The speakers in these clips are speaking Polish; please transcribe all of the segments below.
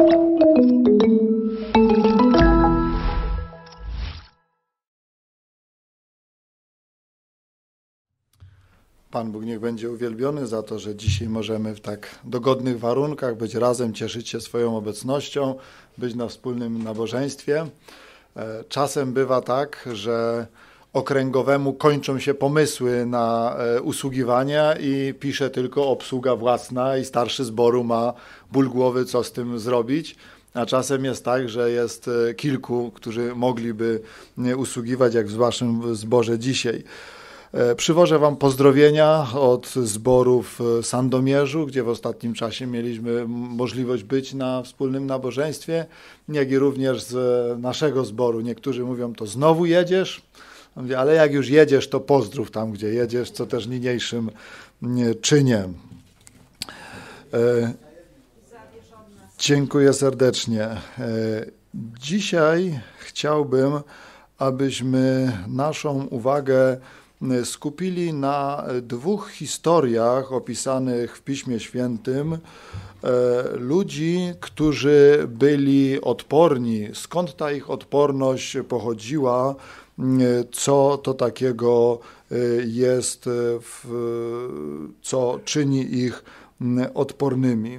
Pan Bóg niech będzie uwielbiony za to, że dzisiaj możemy w tak dogodnych warunkach być razem, cieszyć się swoją obecnością, być na wspólnym nabożeństwie. E, czasem bywa tak, że okręgowemu kończą się pomysły na e, usługiwania i pisze tylko obsługa własna i starszy zboru ma ból głowy, co z tym zrobić. A czasem jest tak, że jest e, kilku, którzy mogliby usługiwać, jak w waszym zborze dzisiaj. E, przywożę Wam pozdrowienia od zborów w Sandomierzu, gdzie w ostatnim czasie mieliśmy możliwość być na wspólnym nabożeństwie, jak i również z naszego zboru. Niektórzy mówią, to znowu jedziesz, on mówi, ale jak już jedziesz, to pozdrów tam, gdzie jedziesz, co też niniejszym czynię. E, dziękuję serdecznie. E, dzisiaj chciałbym, abyśmy naszą uwagę e, skupili na dwóch historiach opisanych w Piśmie Świętym ludzi, którzy byli odporni. Skąd ta ich odporność pochodziła? co to takiego y, jest, y, w, co czyni ich odpornymi.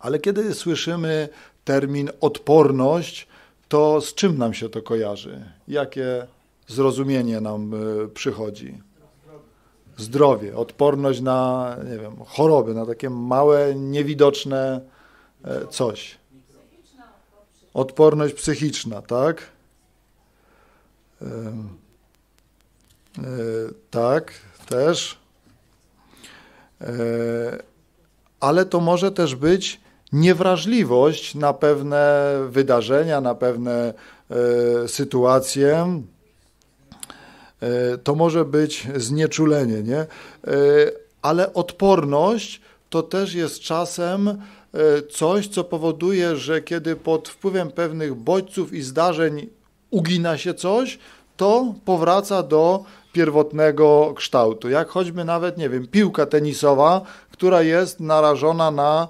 Ale kiedy słyszymy termin odporność, to z czym nam się to kojarzy? Jakie zrozumienie nam y, przychodzi? Zdrowie, odporność na nie wiem, choroby, na takie małe, niewidoczne e, coś. Odporność psychiczna, tak? E, tak, też. E, ale to może też być niewrażliwość na pewne wydarzenia, na pewne e, sytuacje. To może być znieczulenie, nie? Ale odporność to też jest czasem coś, co powoduje, że kiedy pod wpływem pewnych bodźców i zdarzeń ugina się coś, to powraca do pierwotnego kształtu. Jak choćby nawet, nie wiem, piłka tenisowa, która jest narażona na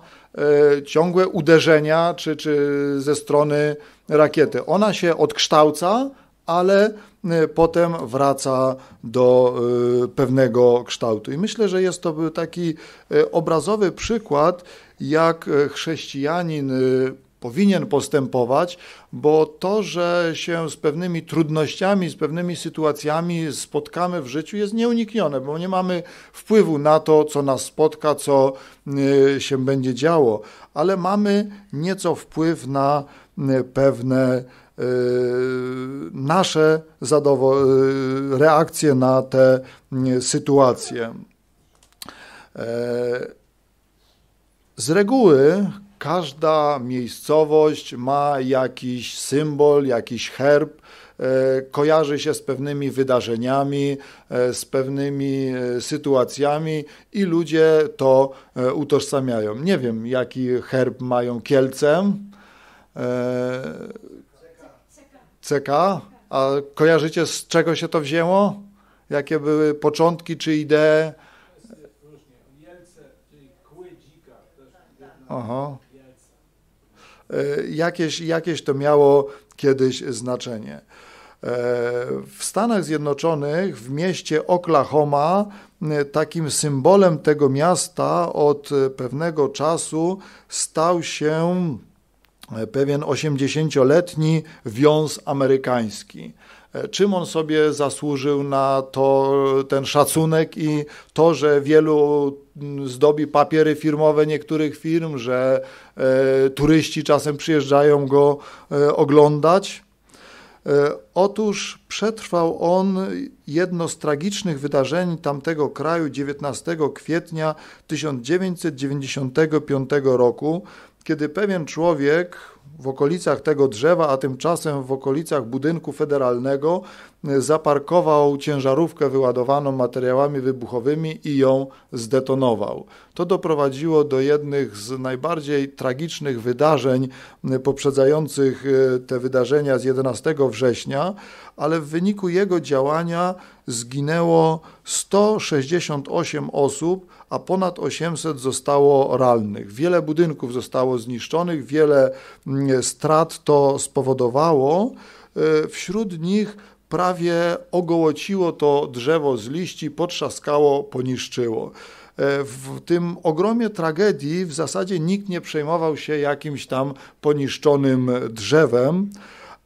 e, ciągłe uderzenia czy, czy ze strony rakiety. Ona się odkształca, ale e, potem wraca do e, pewnego kształtu. I myślę, że jest to taki obrazowy przykład, jak chrześcijanin powinien postępować, bo to, że się z pewnymi trudnościami, z pewnymi sytuacjami spotkamy w życiu, jest nieuniknione, bo nie mamy wpływu na to, co nas spotka, co y, się będzie działo, ale mamy nieco wpływ na y, pewne y, nasze reakcje na te sytuacje. E, z reguły każda miejscowość ma jakiś symbol, jakiś herb, e, kojarzy się z pewnymi wydarzeniami, e, z pewnymi e, sytuacjami i ludzie to utożsamiają. Nie wiem, jaki herb mają Kielce. CK. A kojarzycie z czego się to wzięło? Jakie były początki czy idee? Aha. E, jakieś, jakieś to miało kiedyś znaczenie. E, w Stanach Zjednoczonych, w mieście Oklahoma, e, takim symbolem tego miasta od pewnego czasu stał się pewien 80-letni wiąz amerykański czym on sobie zasłużył na to, ten szacunek i to, że wielu mm, zdobi papiery firmowe niektórych firm, że e, turyści czasem przyjeżdżają go e, oglądać. E, otóż przetrwał on jedno z tragicznych wydarzeń tamtego kraju 19 kwietnia 1995 roku kiedy pewien człowiek w okolicach tego drzewa, a tymczasem w okolicach budynku federalnego e, zaparkował ciężarówkę wyładowaną materiałami wybuchowymi i ją zdetonował. To doprowadziło do jednych z najbardziej tragicznych wydarzeń poprzedzających e, te wydarzenia z 11 września, ale w wyniku jego działania zginęło 168 osób, a ponad 800 zostało rannych. Wiele budynków zostało zniszczonych, wiele mm, strat to spowodowało. E, wśród nich prawie ogołociło to drzewo z liści, potrzaskało, poniszczyło e, w tym ogromie tragedii w zasadzie nikt nie przejmował się jakimś tam poniszczonym drzewem,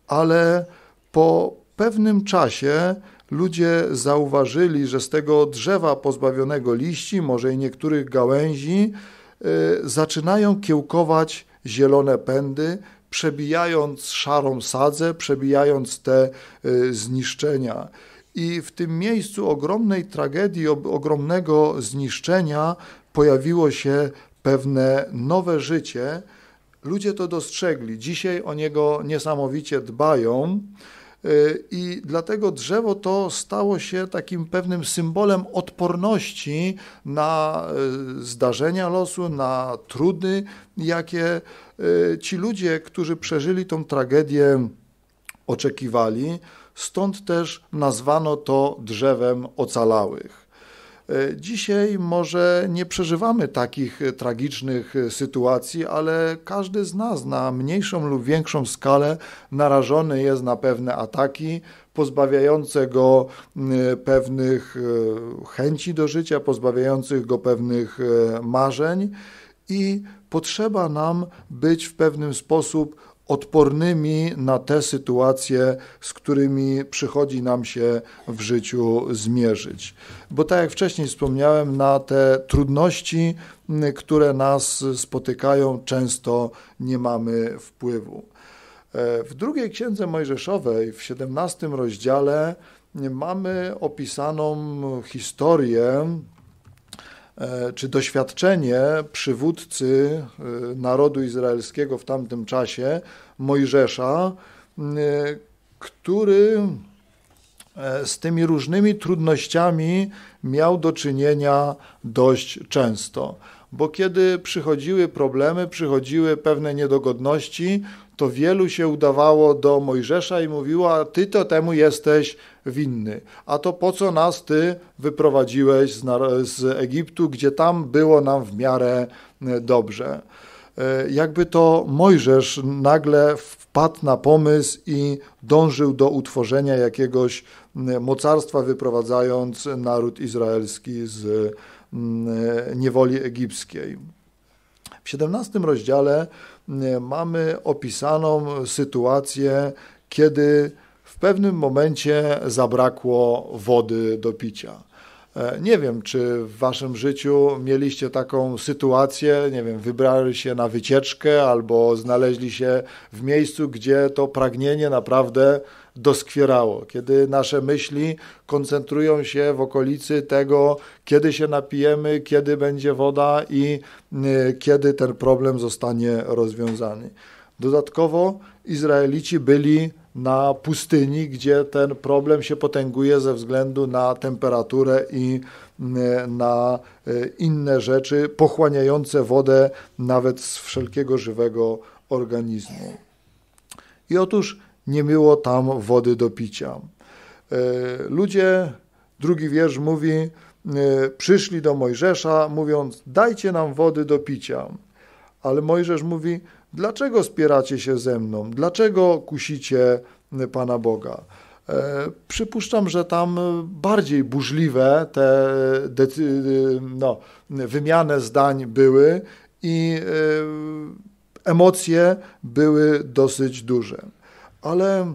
ale po pewnym czasie ludzie zauważyli, że z tego drzewa pozbawionego liści, może i niektórych gałęzi, y, zaczynają kiełkować zielone pędy, przebijając szarą sadzę, przebijając te y, zniszczenia. I w tym miejscu ogromnej tragedii, ogromnego zniszczenia pojawiło się pewne nowe życie. Ludzie to dostrzegli. Dzisiaj o niego niesamowicie dbają. Y, I dlatego drzewo to stało się takim pewnym symbolem odporności na y, zdarzenia losu, na trudy, jakie y, ci ludzie, którzy przeżyli tą tragedię, oczekiwali. Stąd też nazwano to drzewem ocalałych. E, dzisiaj może nie przeżywamy takich e, tragicznych e, sytuacji, ale każdy z nas na mniejszą lub większą skalę narażony jest na pewne ataki, pozbawiające go pewnych chęci do życia, pozbawiających go pewnych marzeń i potrzeba nam być w pewnym sposób odpornymi na te sytuacje, z którymi przychodzi nam się w życiu zmierzyć. Bo tak jak wcześniej wspomniałem, na te trudności, które nas spotykają, często nie mamy wpływu. E, w drugiej księdze Mojżeszowej, w 17 rozdziale, mamy opisaną historię E, czy doświadczenie przywódcy e, narodu izraelskiego w tamtym czasie, Mojżesza, e, który z tymi różnymi trudnościami miał do czynienia dość często. Bo kiedy przychodziły problemy, przychodziły pewne niedogodności, to wielu się udawało do Mojżesza i mówiło, ty to temu jesteś winny. A to po co nas ty wyprowadziłeś z, Egiptu, gdzie tam było nam w miarę e, dobrze. E, jakby to Mojżesz nagle wpadł na pomysł i dążył do utworzenia jakiegoś mocarstwa, wyprowadzając naród izraelski z niewoli egipskiej. W 17 rozdziale mamy opisaną sytuację, kiedy w pewnym momencie zabrakło wody do picia. E, nie wiem, czy w waszym życiu mieliście taką sytuację, nie wiem, wybrali się na wycieczkę albo znaleźli się w miejscu, gdzie to pragnienie naprawdę doskwierało, kiedy nasze myśli koncentrują się w okolicy tego, kiedy się napijemy, kiedy będzie woda i e, kiedy ten problem zostanie rozwiązany. Dodatkowo Izraelici byli na pustyni, gdzie ten problem się potęguje ze względu na temperaturę i e, na e, inne rzeczy pochłaniające wodę nawet z wszelkiego żywego organizmu. I otóż nie było tam wody do picia. E, ludzie, drugi wiersz mówi, e, przyszli do Mojżesza, mówiąc: Dajcie nam wody do picia. Ale Mojżesz mówi: Dlaczego spieracie się ze mną? Dlaczego kusicie e, Pana Boga? Przypuszczam, że tam bardziej burzliwe te no, wymiany zdań były i emocje były dosyć duże. Ale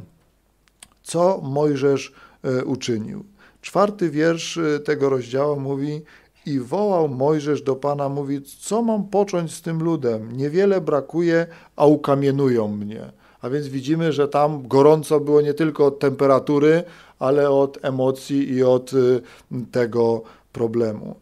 co Mojżesz e, uczynił? Czwarty wiersz e, tego rozdziału mówi: I wołał Mojżesz do Pana, mówi: Co mam począć z tym ludem? Niewiele brakuje, a ukamienują mnie. A więc widzimy, że tam gorąco było nie tylko od temperatury, ale od emocji i od e, tego problemu.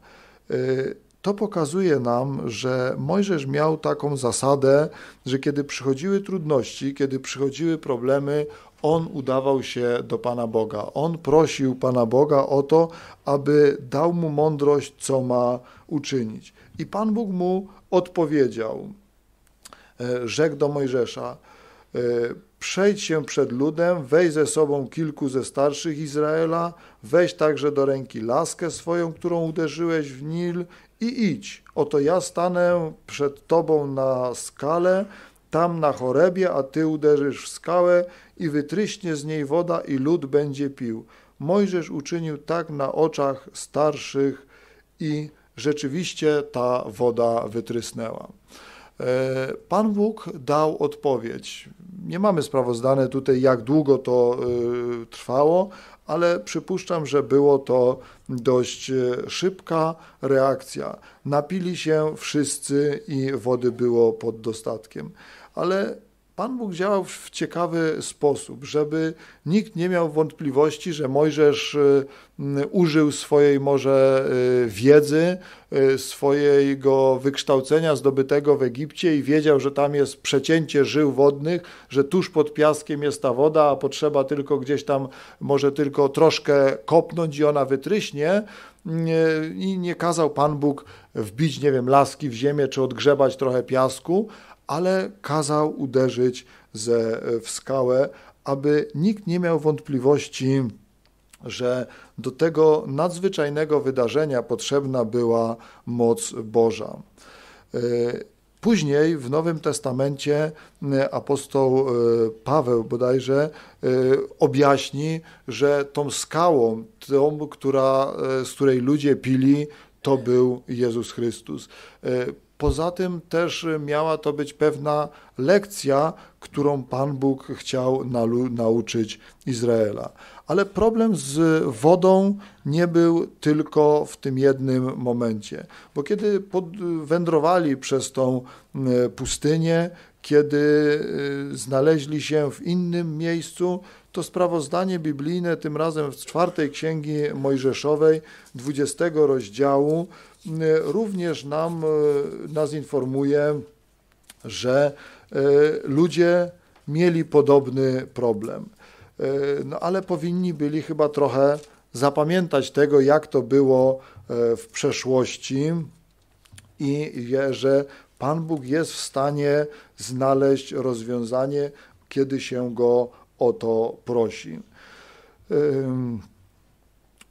To pokazuje nam, że Mojżesz miał taką zasadę, że kiedy przychodziły trudności, kiedy przychodziły problemy, on udawał się do Pana Boga. On prosił Pana Boga o to, aby dał mu mądrość, co ma uczynić. I Pan Bóg mu odpowiedział. E, rzekł do Mojżesza: e, Przejdź się przed ludem, weź ze sobą kilku ze starszych Izraela, weź także do ręki laskę swoją, którą uderzyłeś w Nil, i idź. Oto ja stanę przed Tobą na skale, tam na chorebie, a Ty uderzysz w skałę i wytryśnie z niej woda i lud będzie pił. Mojżesz uczynił tak na oczach starszych i rzeczywiście ta woda wytrysnęła. E, Pan Bóg dał odpowiedź. Nie mamy sprawozdane tutaj, jak długo to e, trwało, ale przypuszczam, że było to dość e, szybka reakcja. Napili się wszyscy i wody było pod dostatkiem. Ale Pan Bóg działał w ciekawy sposób, żeby nikt nie miał wątpliwości, że Mojżesz y, użył swojej może y, wiedzy, y, swojego wykształcenia zdobytego w Egipcie i wiedział, że tam jest przecięcie żył wodnych, że tuż pod piaskiem jest ta woda, a potrzeba tylko gdzieś tam może tylko troszkę kopnąć i ona wytryśnie. I nie kazał Pan Bóg wbić, nie wiem, laski w ziemię czy odgrzebać trochę piasku, ale kazał uderzyć ze, e, w skałę, aby nikt nie miał wątpliwości, że do tego nadzwyczajnego wydarzenia potrzebna była moc Boża. E, później w Nowym Testamencie e, apostoł Paweł bodajże objaśni, że tą skałą, tą, która, z której ludzie pili, to był Jezus Chrystus. Poza tym też y, miała to być pewna lekcja, którą Pan Bóg chciał nauczyć Izraela. Ale problem z wodą nie był tylko w tym jednym momencie, bo kiedy wędrowali przez tą y, pustynię, kiedy y, znaleźli się w innym miejscu, to sprawozdanie biblijne, tym razem w czwartej księgi Mojżeszowej, 20 rozdziału, E, również nam, e, nas informuje, że e, ludzie mieli podobny problem. No ale powinni byli chyba trochę zapamiętać tego, jak to było w przeszłości i że Pan Bóg jest w stanie znaleźć rozwiązanie, kiedy się go o to prosi.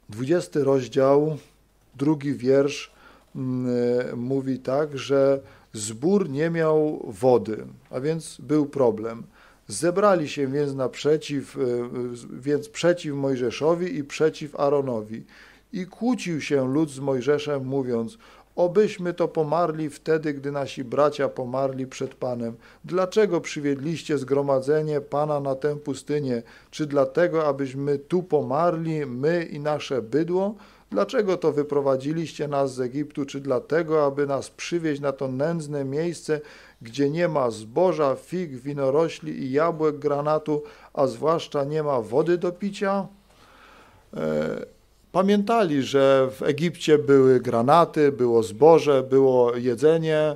20 rozdział, drugi wiersz Mm, e, mówi tak, że zbór nie miał wody, a więc był problem. Zebrali się więc naprzeciw, e, więc przeciw Mojżeszowi i przeciw Aaronowi. I kłócił się lud z Mojżeszem, mówiąc: Obyśmy to pomarli wtedy, gdy nasi bracia pomarli przed Panem. Dlaczego przywiedliście zgromadzenie Pana na tę pustynię? Czy dlatego, abyśmy tu pomarli, my i nasze bydło? Dlaczego to wyprowadziliście nas z Egiptu? Czy dlatego, aby nas przywieźć na to nędzne miejsce, gdzie nie ma zboża, fig, winorośli i jabłek, granatu, a zwłaszcza nie ma wody do picia? E, pamiętali, że w Egipcie były granaty, było zboże, było jedzenie,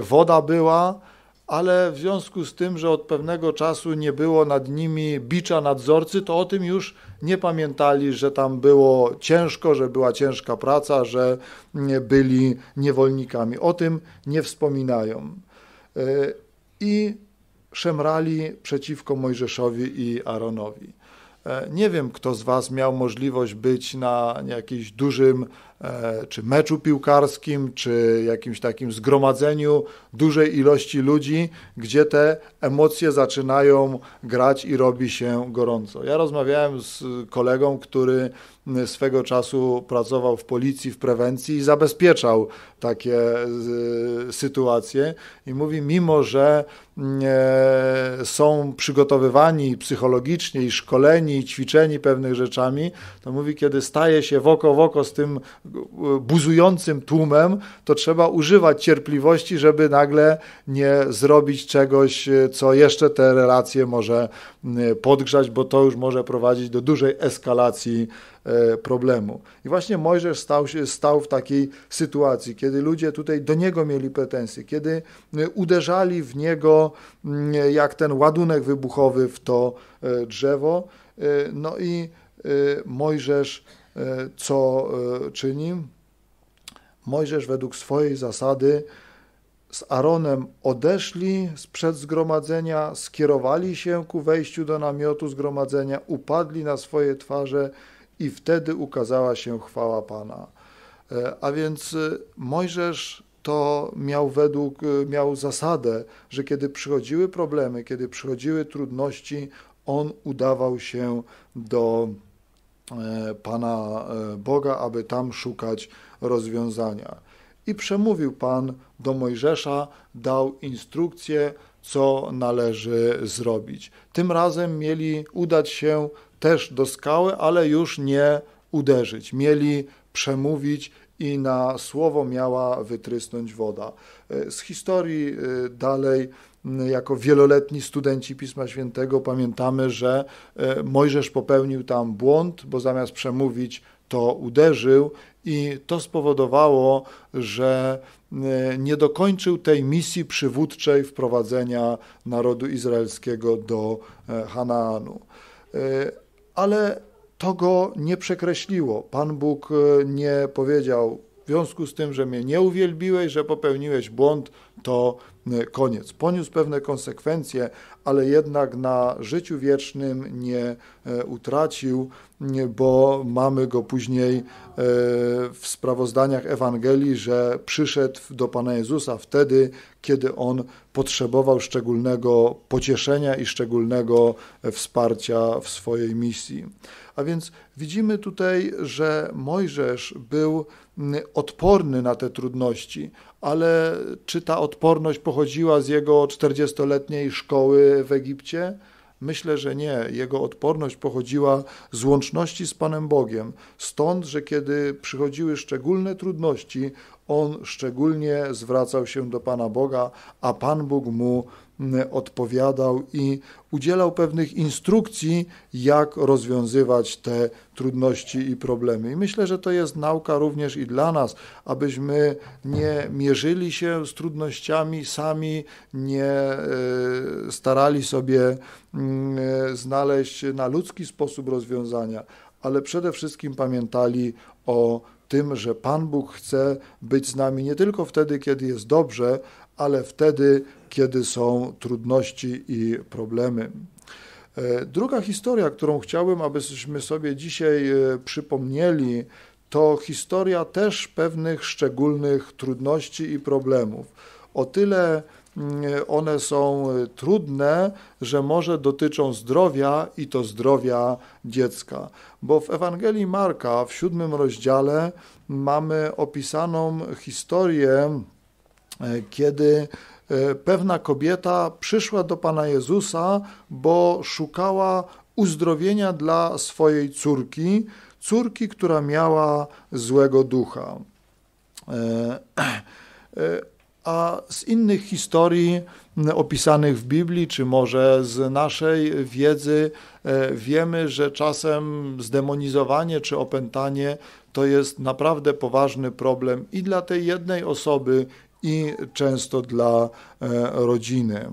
woda była ale w związku z tym, że od pewnego czasu nie było nad nimi bicza nadzorcy, to o tym już nie pamiętali, że tam było ciężko, że była ciężka praca, że byli niewolnikami. O tym nie wspominają. E, I szemrali przeciwko Mojżeszowi i Aaronowi. E, nie wiem, kto z Was miał możliwość być na jakimś dużym E, czy meczu piłkarskim, czy jakimś takim zgromadzeniu dużej ilości ludzi, gdzie te emocje zaczynają grać i robi się gorąco. Ja rozmawiałem z kolegą, który swego czasu pracował w policji, w prewencji i zabezpieczał takie e, sytuacje. I mówi, mimo że e, są przygotowywani psychologicznie i szkoleni i ćwiczeni pewnych rzeczami, to mówi, kiedy staje się w oko w oko z tym buzującym tłumem, to trzeba używać cierpliwości, żeby nagle nie zrobić czegoś, e, co jeszcze te relacje może e, podgrzać, bo to już może prowadzić do dużej eskalacji e, problemu. I właśnie Mojżesz stał, się, stał w takiej sytuacji, kiedy ludzie tutaj do niego mieli pretensje, kiedy uderzali w niego jak ten ładunek wybuchowy w to drzewo. No i Mojżesz E, co e, czyni. Mojżesz według swojej zasady z Aaronem odeszli sprzed zgromadzenia, skierowali się ku wejściu do namiotu zgromadzenia, upadli na swoje twarze i wtedy ukazała się chwała Pana. E, a więc Mojżesz to miał według, miał zasadę, że kiedy przychodziły problemy, kiedy przychodziły trudności, on udawał się do E, Pana e, Boga, aby tam szukać rozwiązania. I przemówił Pan do Mojżesza, dał instrukcję, co należy zrobić. Tym razem mieli udać się też do skały, ale już nie uderzyć. Mieli przemówić i na słowo miała wytrysnąć woda. E, z historii dalej jako wieloletni studenci Pisma Świętego pamiętamy, że e, Mojżesz popełnił tam błąd, bo zamiast przemówić, to uderzył i to spowodowało, że e, nie dokończył tej misji przywódczej wprowadzenia narodu izraelskiego do e, Hanaanu. Ale to go nie przekreśliło. Pan Bóg nie powiedział, w związku z tym, że mnie nie uwielbiłeś, że popełniłeś błąd, to koniec. Poniósł pewne konsekwencje, ale jednak na życiu wiecznym nie e, utracił, bo mamy go później e, w sprawozdaniach Ewangelii, że przyszedł do Pana Jezusa wtedy, kiedy on potrzebował szczególnego pocieszenia i szczególnego wsparcia w swojej misji. A więc widzimy tutaj, że Mojżesz był Mm, odporny na te trudności, ale czy ta odporność pochodziła z jego 40-letniej szkoły w Egipcie? Myślę, że nie. Jego odporność pochodziła z łączności z Panem Bogiem. Stąd, że kiedy przychodziły szczególne trudności, on szczególnie zwracał się do Pana Boga, a Pan Bóg mu odpowiadał i udzielał pewnych instrukcji, jak rozwiązywać te trudności i problemy. I myślę, że to jest nauka również i dla nas, abyśmy nie mierzyli się z trudnościami sami, nie e, starali sobie mm, e, znaleźć na ludzki sposób rozwiązania, ale przede wszystkim pamiętali o tym, że Pan Bóg chce być z nami nie tylko wtedy, kiedy jest dobrze, ale wtedy, kiedy są trudności i problemy. E, druga historia, którą chciałbym, abyśmy sobie dzisiaj e, przypomnieli, to historia też pewnych szczególnych trudności i problemów. O tyle mm, one są trudne, że może dotyczą zdrowia i to zdrowia dziecka. Bo w Ewangelii Marka w siódmym rozdziale mamy opisaną historię E, kiedy e, pewna kobieta przyszła do Pana Jezusa, bo szukała uzdrowienia dla swojej córki, córki, która miała złego ducha. E, a z innych historii opisanych w Biblii, czy może z naszej wiedzy, wiemy, że czasem zdemonizowanie czy opętanie to jest naprawdę poważny problem i dla tej jednej osoby, i często dla e, rodziny.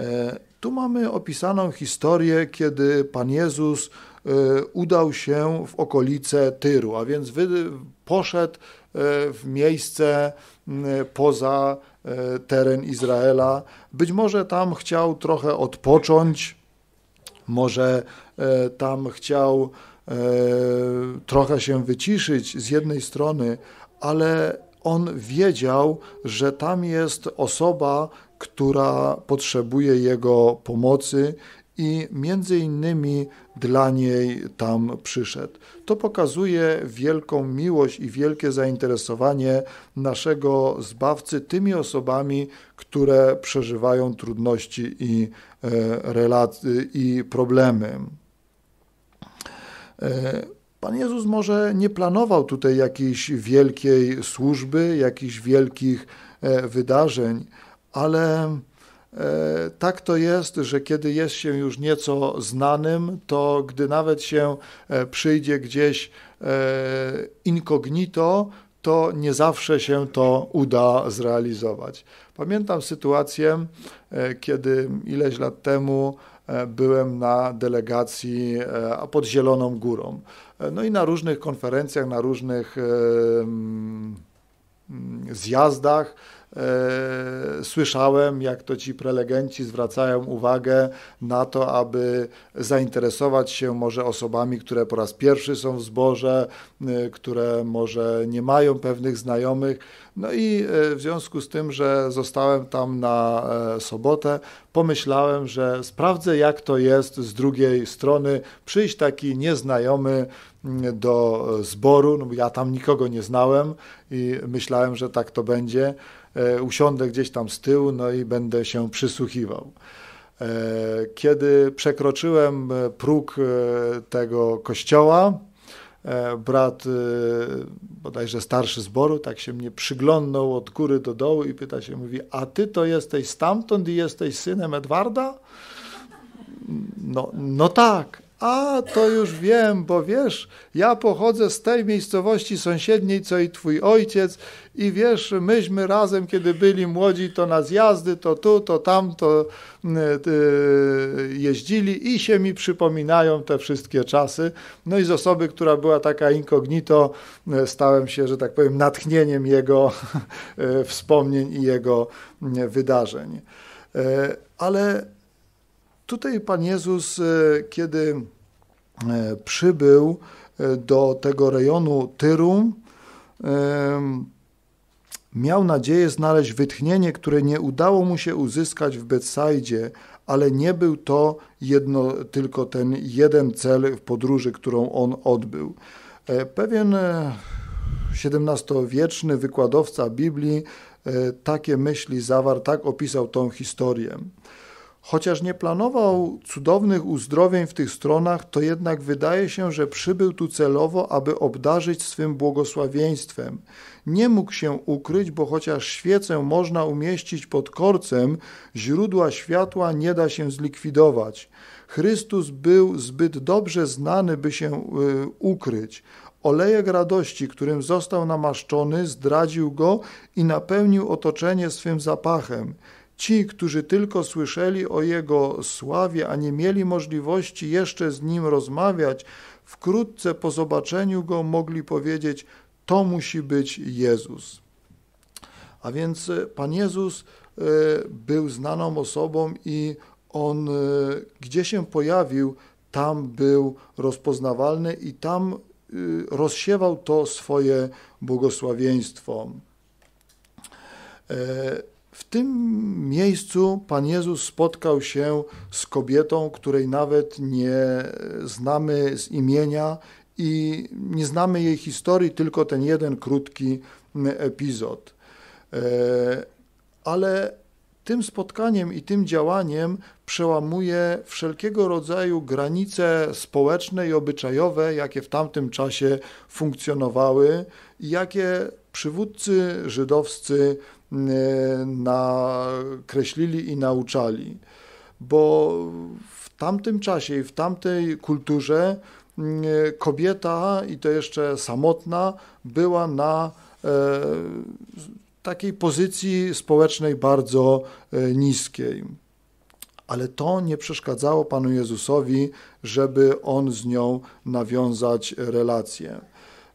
E, tu mamy opisaną historię, kiedy Pan Jezus e, udał się w okolice Tyru, a więc poszedł w miejsce poza teren Izraela. Być może tam chciał trochę odpocząć, może tam chciał trochę się wyciszyć z jednej strony, ale on wiedział, że tam jest osoba, która potrzebuje jego pomocy i między innymi dla niej tam przyszedł. To pokazuje wielką miłość i wielkie zainteresowanie naszego zbawcy tymi osobami, które przeżywają trudności i, e, i problemy. E, Pan Jezus może nie planował tutaj jakiejś wielkiej służby, jakichś wielkich e, wydarzeń, ale e, tak to jest, że kiedy jest się już nieco znanym, to gdy nawet się e, przyjdzie gdzieś incognito, to nie zawsze się to uda zrealizować. Pamiętam sytuację, kiedy ileś lat temu byłem na delegacji pod Zieloną Górą. E, no i na różnych konferencjach, na różnych mm, zjazdach E, słyszałem, jak to ci prelegenci zwracają uwagę na to, aby zainteresować się może osobami, które po raz pierwszy są w zborze, e, które może nie mają pewnych znajomych. No i e, w związku z tym, że zostałem tam na sobotę, pomyślałem, że sprawdzę, jak to jest z drugiej strony. Przyjść taki nieznajomy mm, do zboru, no bo ja tam nikogo nie znałem i myślałem, że tak to będzie. E, usiądę gdzieś tam z tyłu, no i będę się przysłuchiwał. E, kiedy przekroczyłem e, próg tego kościoła, brat bodajże starszy zboru, tak się mnie przyglądnął od góry do dołu i pyta się, mówi, a ty to jesteś stamtąd i jesteś synem Edwarda? No, no tak. A to już wiem, bo wiesz, ja pochodzę z tej miejscowości sąsiedniej, co i twój ojciec, i wiesz, myśmy razem, kiedy byli młodzi, to na zjazdy, to tu, to tam, to yy, jeździli i się mi przypominają te wszystkie czasy. No i z osoby, która była taka incognito, e, stałem się, że tak powiem, natchnieniem jego wspomnień i jego mm, wydarzeń. Ale Tutaj Pan Jezus, e, kiedy e, przybył e, do tego rejonu Tyrum, miał nadzieję znaleźć wytchnienie, które nie udało mu się uzyskać w Betsajdzie, ale nie był to jedno, tylko ten jeden cel w podróży, którą on odbył. Pewien XVII-wieczny wykładowca Biblii takie myśli zawarł, tak opisał tą historię. Chociaż nie planował cudownych uzdrowień w tych stronach, to jednak wydaje się, że przybył tu celowo, aby obdarzyć swym błogosławieństwem. Nie mógł się ukryć, bo chociaż świecę można umieścić pod korcem, źródła światła nie da się zlikwidować. Chrystus był zbyt dobrze znany, by się y, ukryć. Olejek radości, którym został namaszczony, zdradził go i napełnił otoczenie swym zapachem. Ci, którzy tylko słyszeli o Jego sławie, a nie mieli możliwości jeszcze z Nim rozmawiać, wkrótce po zobaczeniu Go mogli powiedzieć: To musi być Jezus. A więc e, Pan Jezus e, był znaną osobą i on e, gdzie się pojawił, tam był rozpoznawalny i tam rozsiewał to swoje błogosławieństwo. W tym miejscu Pan Jezus spotkał się z kobietą, której nawet nie znamy z imienia i nie znamy jej historii, tylko ten jeden krótki mm, epizod. E, ale tym spotkaniem i tym działaniem przełamuje wszelkiego rodzaju granice społeczne i obyczajowe, jakie w tamtym czasie funkcjonowały i jakie przywódcy żydowscy nakreślili i nauczali, bo w tamtym czasie i w tamtej kulturze mm, kobieta, i to jeszcze samotna, była na e, takiej pozycji społecznej bardzo e, niskiej. Ale to nie przeszkadzało Panu Jezusowi, żeby on z nią nawiązać relacje.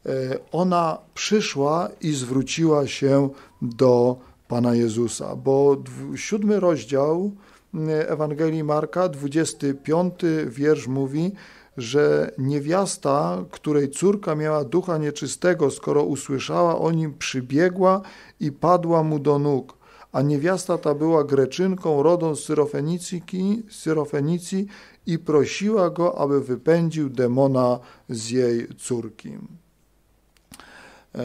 E, ona przyszła i zwróciła się do Pana Jezusa, bo siódmy rozdział mm, Ewangelii Marka, 25 wiersz mówi, że niewiasta, której córka miała ducha nieczystego, skoro usłyszała o nim, przybiegła i padła mu do nóg. A niewiasta ta była Greczynką, rodą z Syrofenicji i prosiła go, aby wypędził demona z jej córki. E,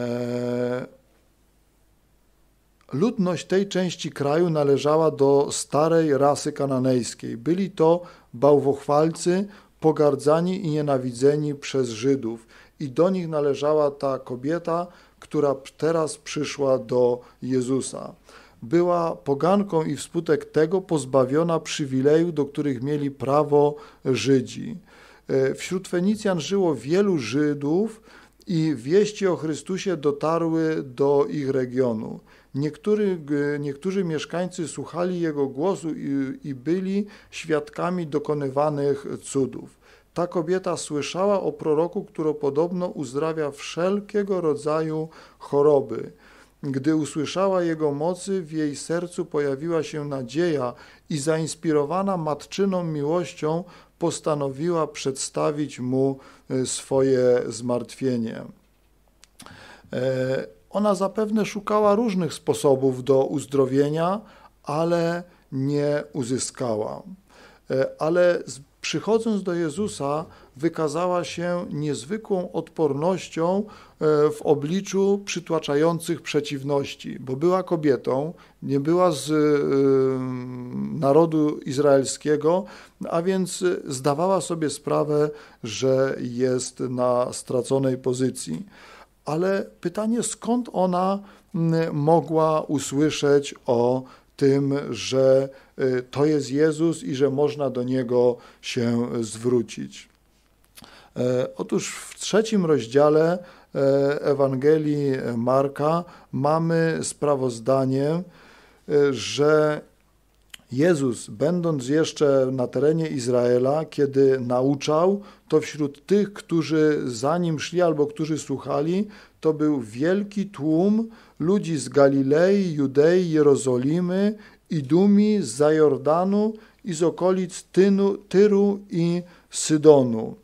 ludność tej części kraju należała do starej rasy kananejskiej. Byli to bałwochwalcy, pogardzani i nienawidzeni przez Żydów. I do nich należała ta kobieta, która teraz przyszła do Jezusa. Była poganką i wskutek tego pozbawiona przywileju, do których mieli prawo Żydzi. E, wśród Fenicjan żyło wielu Żydów, i wieści o Chrystusie dotarły do ich regionu. Niektóry, niektórzy mieszkańcy słuchali Jego głosu i, i byli świadkami dokonywanych cudów. Ta kobieta słyszała o proroku, który podobno uzdrawia wszelkiego rodzaju choroby. Gdy usłyszała jego mocy, w jej sercu pojawiła się nadzieja i zainspirowana matczyną miłością postanowiła przedstawić mu E, swoje zmartwienie. E, ona zapewne szukała różnych sposobów do uzdrowienia, ale nie uzyskała. E, ale przychodząc do Jezusa, wykazała się niezwykłą odpornością e, w obliczu przytłaczających przeciwności, bo była kobietą, nie była z e, narodu izraelskiego, a więc zdawała sobie sprawę, że jest na straconej pozycji. Ale pytanie, skąd ona mogła usłyszeć o tym, że y, to jest Jezus i że można do Niego się zwrócić. E, otóż w trzecim rozdziale e, Ewangelii Marka mamy sprawozdanie, e, że Jezus, będąc jeszcze na terenie Izraela, kiedy nauczał, to wśród tych, którzy za nim szli albo którzy słuchali, to był wielki tłum, ludzi z Galilei, Judei, Jerozolimy, Idumi, z Zajordanu i z okolic Tynu, Tyru i Sydonu.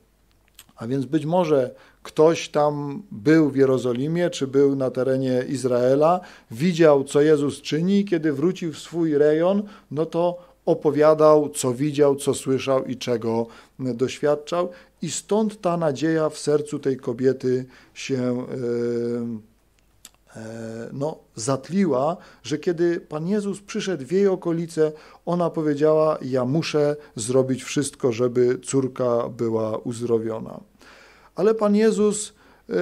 A więc być może ktoś tam był w Jerozolimie, czy był na terenie Izraela, widział, co Jezus czyni, i kiedy wrócił w swój rejon, no to opowiadał, co widział, co słyszał i czego doświadczał. I stąd ta nadzieja w sercu tej kobiety się. Yy, E, no, zatliła, że kiedy Pan Jezus przyszedł w jej okolice, ona powiedziała: Ja muszę zrobić wszystko, żeby córka była uzdrowiona. Ale Pan Jezus, e,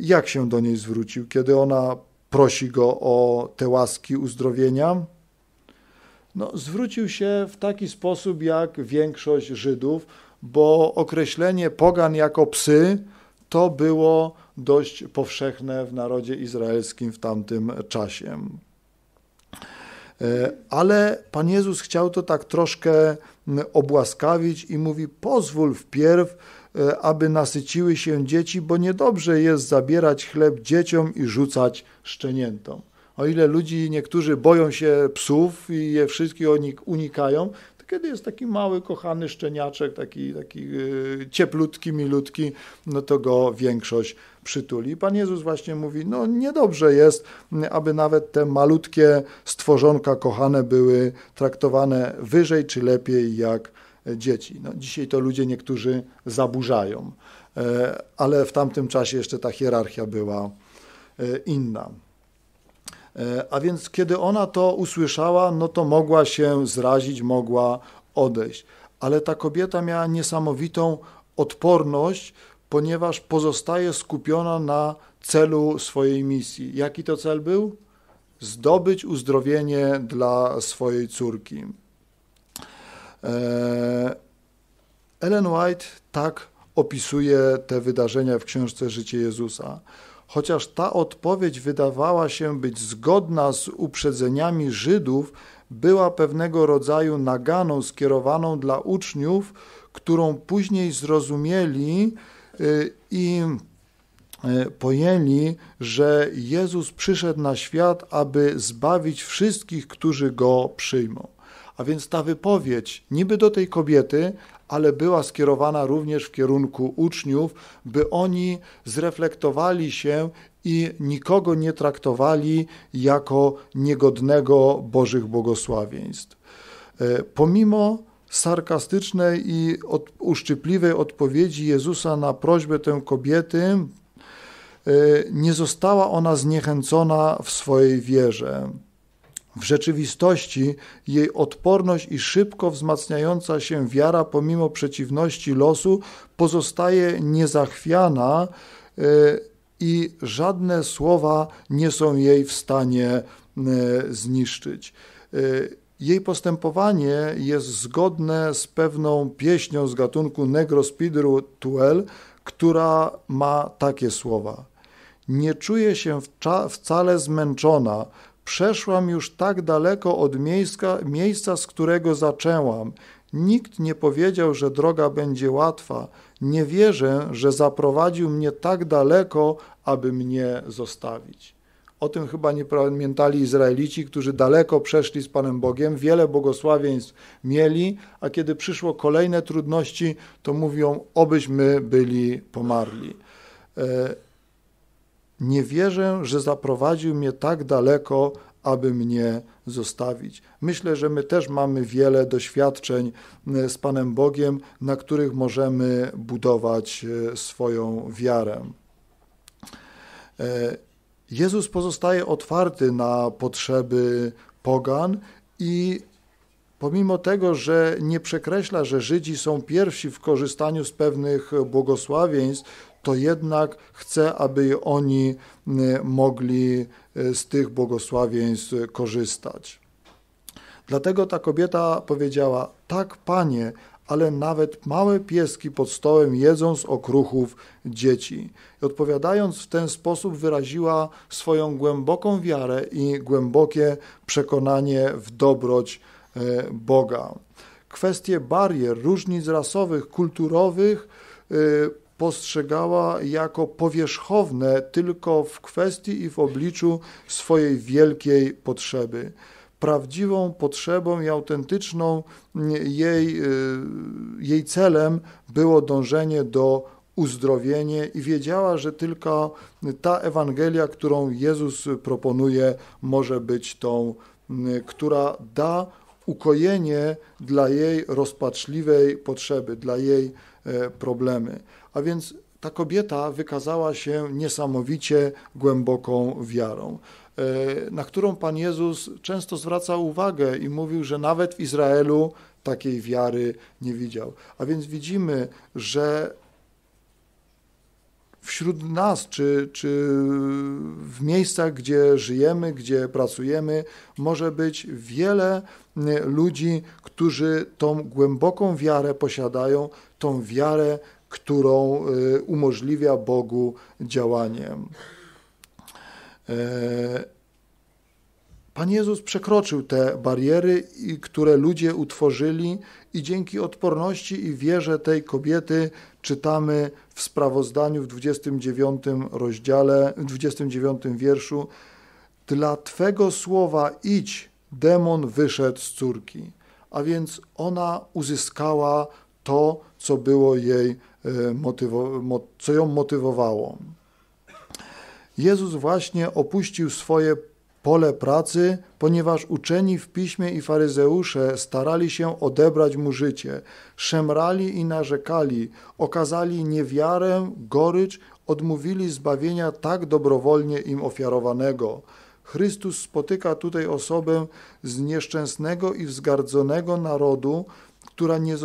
jak się do niej zwrócił, kiedy ona prosi go o te łaski uzdrowienia? No, zwrócił się w taki sposób jak większość Żydów, bo określenie pogan jako psy to było dość powszechne w narodzie izraelskim w tamtym czasie. E, ale Pan Jezus chciał to tak troszkę obłaskawić i mówi: Pozwól wpierw, e, aby nasyciły się dzieci, bo niedobrze jest zabierać chleb dzieciom i rzucać szczeniętom. O ile ludzi niektórzy boją się psów i je wszystkich unikają, kiedy jest taki mały, kochany szczeniaczek, taki, taki y, cieplutki, milutki, no to go większość przytuli. Pan Jezus właśnie mówi, no niedobrze jest, aby nawet te malutkie stworzonka kochane były traktowane wyżej czy lepiej jak dzieci. No, dzisiaj to ludzie niektórzy zaburzają, e, ale w tamtym czasie jeszcze ta hierarchia była e, inna. E, a więc kiedy ona to usłyszała, no to mogła się zrazić, mogła odejść. Ale ta kobieta miała niesamowitą odporność, ponieważ pozostaje skupiona na celu swojej misji. Jaki to cel był? Zdobyć uzdrowienie dla swojej córki. E, Ellen White tak opisuje te wydarzenia w książce Życie Jezusa. Chociaż ta odpowiedź wydawała się być zgodna z uprzedzeniami Żydów, była pewnego rodzaju naganą skierowaną dla uczniów, którą później zrozumieli y, i y, pojęli, że Jezus przyszedł na świat, aby zbawić wszystkich, którzy go przyjmą. A więc ta wypowiedź niby do tej kobiety, ale była skierowana również w kierunku uczniów, by oni zreflektowali się i nikogo nie traktowali jako niegodnego Bożych błogosławieństw. E, pomimo sarkastycznej i od, uszczypliwej odpowiedzi Jezusa na prośbę tę kobiety, e, nie została ona zniechęcona w swojej wierze. W rzeczywistości jej odporność i szybko wzmacniająca się wiara, pomimo przeciwności losu, pozostaje niezachwiana e, i żadne słowa nie są jej w stanie e, zniszczyć. E, jej postępowanie jest zgodne z pewną pieśnią z gatunku negrospideru Tuel, która ma takie słowa. Nie czuję się wcale zmęczona, Przeszłam już tak daleko od miejsca, miejsca, z którego zaczęłam. Nikt nie powiedział, że droga będzie łatwa. Nie wierzę, że zaprowadził mnie tak daleko, aby mnie zostawić. O tym chyba nie pamiętali Izraelici, którzy daleko przeszli z Panem Bogiem, wiele błogosławieństw mieli, a kiedy przyszło kolejne trudności, to mówią, obyśmy byli pomarli. E, nie wierzę, że zaprowadził mnie tak daleko, aby mnie zostawić. Myślę, że my też mamy wiele doświadczeń e, z Panem Bogiem, na których możemy budować e, swoją wiarę. E, Jezus pozostaje otwarty na potrzeby pogan i pomimo tego, że nie przekreśla, że Żydzi są pierwsi w korzystaniu z pewnych błogosławieństw, to jednak chcę, aby oni y, mogli y, z tych błogosławieństw korzystać. Dlatego ta kobieta powiedziała: Tak, panie, ale nawet małe pieski pod stołem jedzą z okruchów dzieci. I odpowiadając w ten sposób, wyraziła swoją głęboką wiarę i głębokie przekonanie w dobroć y, Boga. Kwestie barier, różnic rasowych, kulturowych postrzegała jako powierzchowne tylko w kwestii i w obliczu swojej wielkiej potrzeby. Prawdziwą potrzebą i autentyczną mm, jej, y, jej celem było dążenie do uzdrowienie i wiedziała, że tylko ta Ewangelia, którą Jezus proponuje, może być tą, mm, która da ukojenie dla jej rozpaczliwej potrzeby, dla jej e, problemy. A więc ta kobieta wykazała się niesamowicie głęboką wiarą, e, na którą Pan Jezus często zwracał uwagę i mówił, że nawet w Izraelu takiej wiary nie widział. A więc widzimy, że wśród nas, czy, czy w miejscach, gdzie żyjemy, gdzie pracujemy, może być wiele ludzi, którzy tą głęboką wiarę posiadają, tą wiarę którą y, umożliwia Bogu działanie. E, Pan Jezus przekroczył te bariery, które ludzie utworzyli, i dzięki odporności i wierze tej kobiety czytamy w sprawozdaniu w 29 rozdziale, w 29 wierszu: Dla Twego słowa idź, demon wyszedł z córki. A więc ona uzyskała to, co było jej E, motywo, co ją motywowało. Jezus właśnie opuścił swoje pole pracy, ponieważ uczeni w piśmie i faryzeusze starali się odebrać mu życie, szemrali i narzekali, okazali niewiarę, gorycz, odmówili zbawienia tak dobrowolnie im ofiarowanego. Chrystus spotyka tutaj osobę z nieszczęsnego i wzgardzonego narodu, która nie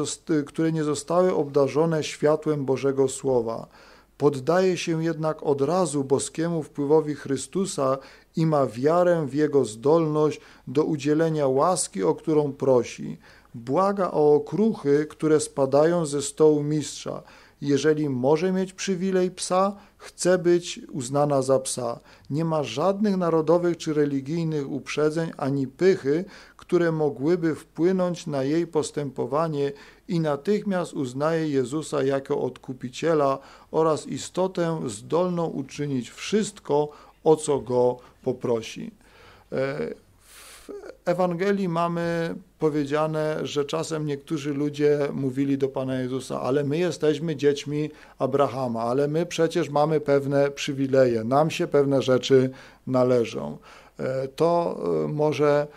które nie zostały obdarzone światłem Bożego Słowa. Poddaje się jednak od razu boskiemu wpływowi Chrystusa i ma wiarę w Jego zdolność do udzielenia łaski, o którą prosi. Błaga o okruchy, które spadają ze stołu mistrza. Jeżeli może mieć przywilej psa, chce być uznana za psa. Nie ma żadnych narodowych czy religijnych uprzedzeń ani pychy, które mogłyby wpłynąć na jej postępowanie i natychmiast uznaje Jezusa jako odkupiciela oraz istotę zdolną uczynić wszystko, o co go poprosi. E, w Ewangelii mamy powiedziane, że czasem niektórzy ludzie mówili do Pana Jezusa, ale my jesteśmy dziećmi Abrahama, ale my przecież mamy pewne przywileje, nam się pewne rzeczy należą. E, to e, może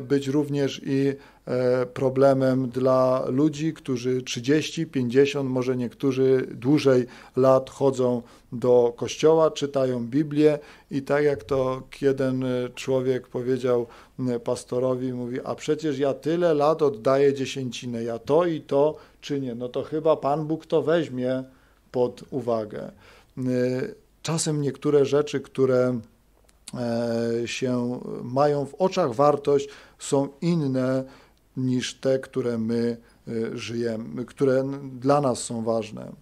być również i e, problemem dla ludzi, którzy 30, 50, może niektórzy dłużej lat chodzą do kościoła, czytają Biblię i tak jak to jeden człowiek powiedział pastorowi, mówi, a przecież ja tyle lat oddaję dziesięcinę, ja to i to czynię, no to chyba Pan Bóg to weźmie pod uwagę. Czasem niektóre rzeczy, które E, się mają w oczach wartość, są inne niż te, które my e, żyjemy, które dla nas są ważne.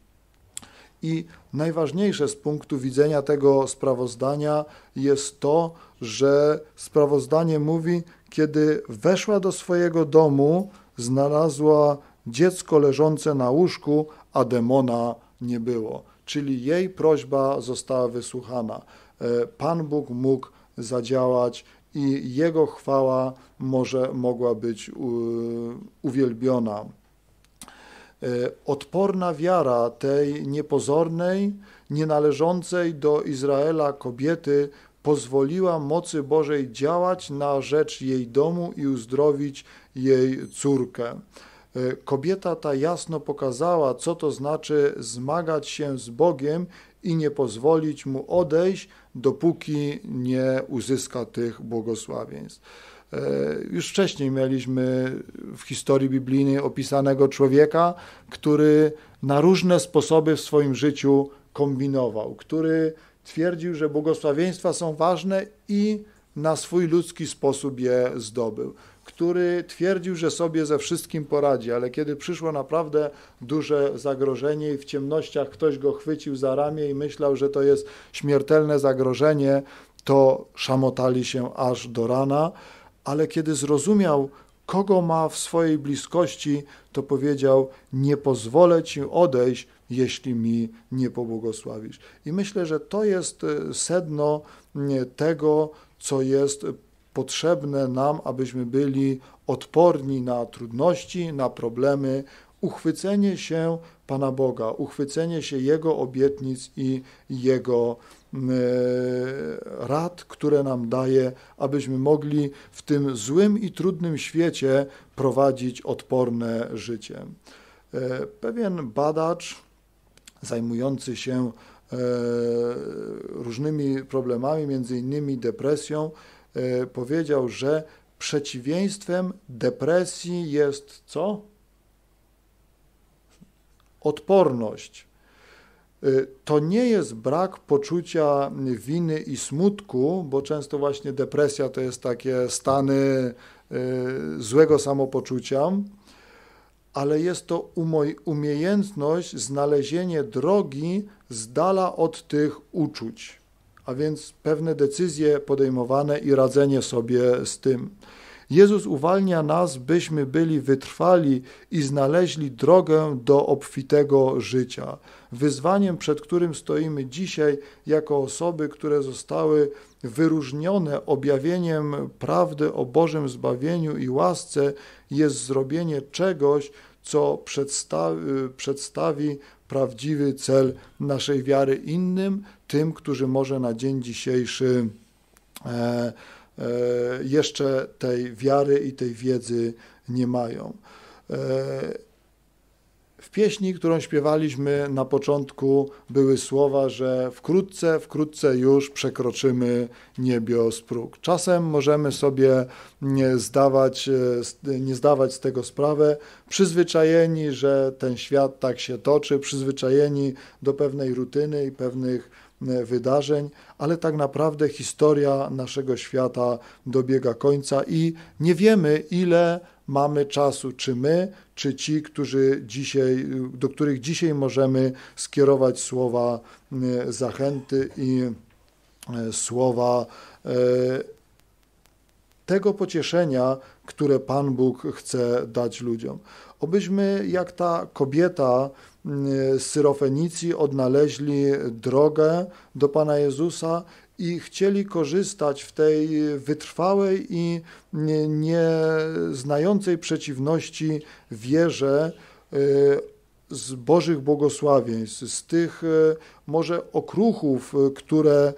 I najważniejsze z punktu widzenia tego sprawozdania jest to, że sprawozdanie mówi, kiedy weszła do swojego domu, znalazła dziecko leżące na łóżku, a demona nie było. Czyli jej prośba została wysłuchana. E, Pan Bóg mógł zadziałać i Jego chwała może mogła być e, uwielbiona. E, odporna wiara tej niepozornej, nienależącej do Izraela kobiety pozwoliła mocy Bożej działać na rzecz jej domu i uzdrowić jej córkę. Kobieta ta jasno pokazała, co to znaczy zmagać się z Bogiem i nie pozwolić mu odejść, dopóki nie uzyska tych błogosławieństw. E, już wcześniej mieliśmy w historii biblijnej opisanego człowieka, który na różne sposoby w swoim życiu kombinował, który twierdził, że błogosławieństwa są ważne i na swój ludzki sposób je zdobył który twierdził, że sobie ze wszystkim poradzi, ale kiedy przyszło naprawdę duże zagrożenie i w ciemnościach ktoś go chwycił za ramię i myślał, że to jest śmiertelne zagrożenie, to szamotali się aż do rana, ale kiedy zrozumiał, kogo ma w swojej bliskości, to powiedział: Nie pozwolę ci odejść, jeśli mi nie pobłogosławisz. I myślę, że to jest e, sedno tego, co jest potrzebne nam, abyśmy byli odporni na trudności, na problemy, uchwycenie się Pana Boga, uchwycenie się Jego obietnic i Jego mm, e, rad, które nam daje, abyśmy mogli w tym złym i trudnym świecie prowadzić odporne życie. E, pewien badacz zajmujący się e, różnymi problemami, między innymi depresją, E, powiedział, że przeciwieństwem depresji jest co? Odporność. E, to nie jest brak poczucia winy i smutku, bo często właśnie depresja to jest takie stany e, złego samopoczucia, ale jest to umiejętność znalezienie drogi z dala od tych uczuć a więc pewne decyzje podejmowane i radzenie sobie z tym. Jezus uwalnia nas, byśmy byli wytrwali i znaleźli drogę do obfitego życia. Wyzwaniem, przed którym stoimy dzisiaj, jako osoby, które zostały wyróżnione objawieniem prawdy o Bożym zbawieniu i łasce, jest zrobienie czegoś, co przedstawi, przedstawi prawdziwy cel naszej wiary innym, tym, którzy może na dzień dzisiejszy e, e, jeszcze tej wiary i tej wiedzy nie mają. E, w pieśni, którą śpiewaliśmy na początku, były słowa, że wkrótce, wkrótce już przekroczymy niebios próg. Czasem możemy sobie nie zdawać, e, nie zdawać z tego sprawę, przyzwyczajeni, że ten świat tak się toczy, przyzwyczajeni do pewnej rutyny i pewnych e, wydarzeń, ale tak naprawdę historia naszego świata dobiega końca i nie wiemy, ile mamy czasu, czy my, czy ci, którzy dzisiaj, do których dzisiaj możemy skierować słowa e, zachęty i e, słowa e, tego pocieszenia, które Pan Bóg chce dać ludziom. Obyśmy jak ta kobieta z Syrofenicji odnaleźli drogę do Pana Jezusa i chcieli korzystać w tej wytrwałej i nie, nie przeciwności wierze e, z Bożych błogosławieństw, z tych e, może okruchów, e, które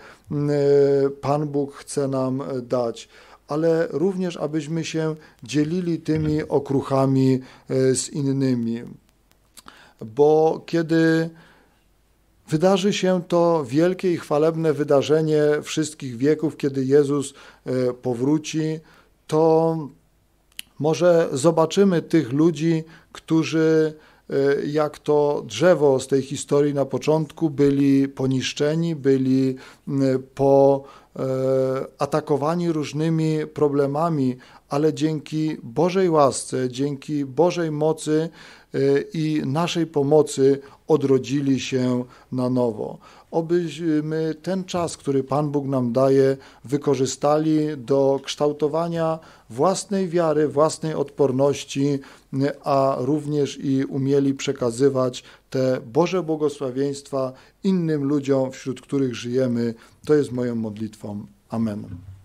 Pan Bóg chce nam dać, ale również abyśmy się dzielili tymi okruchami z innymi. Bo kiedy Wydarzy się to wielkie i chwalebne wydarzenie wszystkich wieków, kiedy Jezus e, powróci, to może zobaczymy tych ludzi, którzy e, jak to drzewo z tej historii na początku byli poniszczeni, byli po e, atakowani różnymi problemami, ale dzięki Bożej łasce, dzięki Bożej mocy i naszej pomocy odrodzili się na nowo. Obyśmy ten czas, który Pan Bóg nam daje, wykorzystali do kształtowania własnej wiary, własnej odporności, a również i umieli przekazywać te Boże błogosławieństwa innym ludziom, wśród których żyjemy. To jest moją modlitwą. Amen.